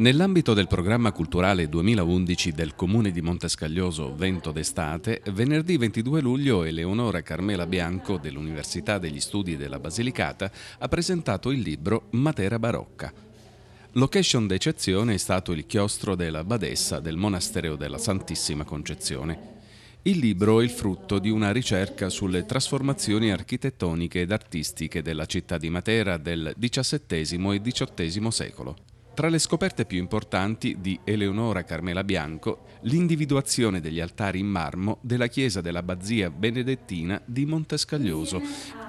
Nell'ambito del programma culturale 2011 del Comune di Montescaglioso Vento d'estate, venerdì 22 luglio Eleonora Carmela Bianco dell'Università degli Studi della Basilicata ha presentato il libro Matera Barocca. Location d'eccezione è stato il chiostro della Badessa del Monastero della Santissima Concezione. Il libro è il frutto di una ricerca sulle trasformazioni architettoniche ed artistiche della città di Matera del XVII e XVIII secolo. Tra le scoperte più importanti di Eleonora Carmela Bianco, l'individuazione degli altari in marmo della chiesa dell'abbazia benedettina di Montescaglioso,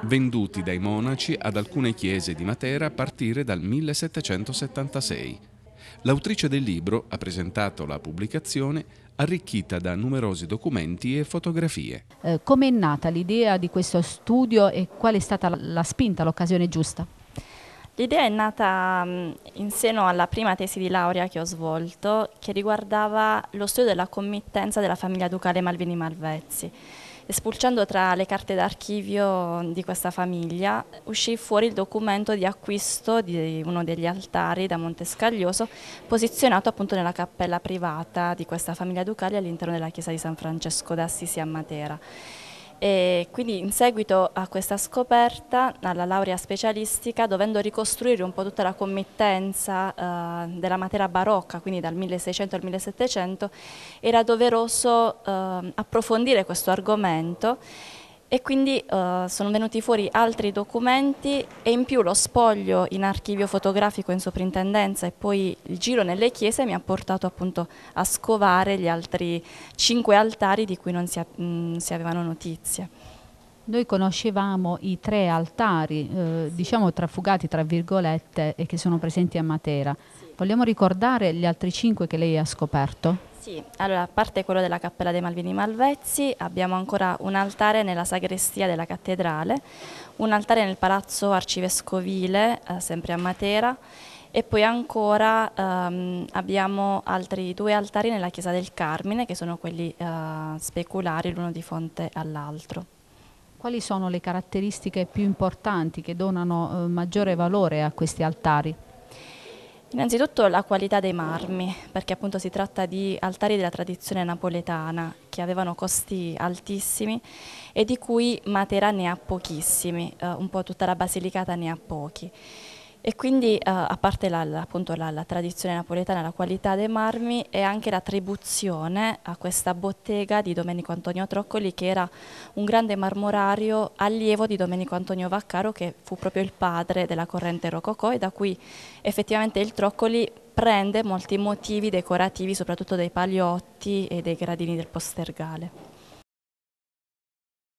venduti dai monaci ad alcune chiese di Matera a partire dal 1776. L'autrice del libro ha presentato la pubblicazione arricchita da numerosi documenti e fotografie. Eh, Come è nata l'idea di questo studio e qual è stata la spinta, l'occasione giusta? L'idea è nata mm, in seno alla prima tesi di laurea che ho svolto, che riguardava lo studio della committenza della famiglia ducale Malvini Malvezzi. E tra le carte d'archivio di questa famiglia, uscì fuori il documento di acquisto di uno degli altari da Montescaglioso, posizionato appunto nella cappella privata di questa famiglia ducale all'interno della chiesa di San Francesco d'Assisi a Matera. E quindi in seguito a questa scoperta, alla laurea specialistica, dovendo ricostruire un po' tutta la committenza eh, della materia barocca, quindi dal 1600 al 1700, era doveroso eh, approfondire questo argomento e quindi uh, sono venuti fuori altri documenti e in più lo spoglio in archivio fotografico in soprintendenza e poi il giro nelle chiese mi ha portato appunto a scovare gli altri cinque altari di cui non si, mh, mm, si avevano notizie. Noi conoscevamo i tre altari, eh, diciamo trafugati tra virgolette, e che sono presenti a Matera. Vogliamo ricordare gli altri cinque che lei ha scoperto? Sì, allora a parte quello della Cappella dei Malvini Malvezzi, abbiamo ancora un altare nella sagrestia della cattedrale, un altare nel palazzo arcivescovile, eh, sempre a Matera, e poi ancora ehm, abbiamo altri due altari nella chiesa del Carmine, che sono quelli eh, speculari, l'uno di fronte all'altro. Quali sono le caratteristiche più importanti che donano eh, maggiore valore a questi altari? Innanzitutto la qualità dei marmi, perché appunto si tratta di altari della tradizione napoletana che avevano costi altissimi e di cui Matera ne ha pochissimi, eh, un po' tutta la Basilicata ne ha pochi. E quindi, eh, a parte la, la, appunto, la, la, tradizione napoletana, la qualità dei marmi e anche l'attribuzione a questa bottega di Domenico Antonio Troccoli, che era un grande marmorario allievo di Domenico Antonio Vaccaro, che fu proprio il padre della corrente rococò e da cui effettivamente il Troccoli prende molti motivi decorativi, soprattutto dei paliotti e dei gradini del postergale.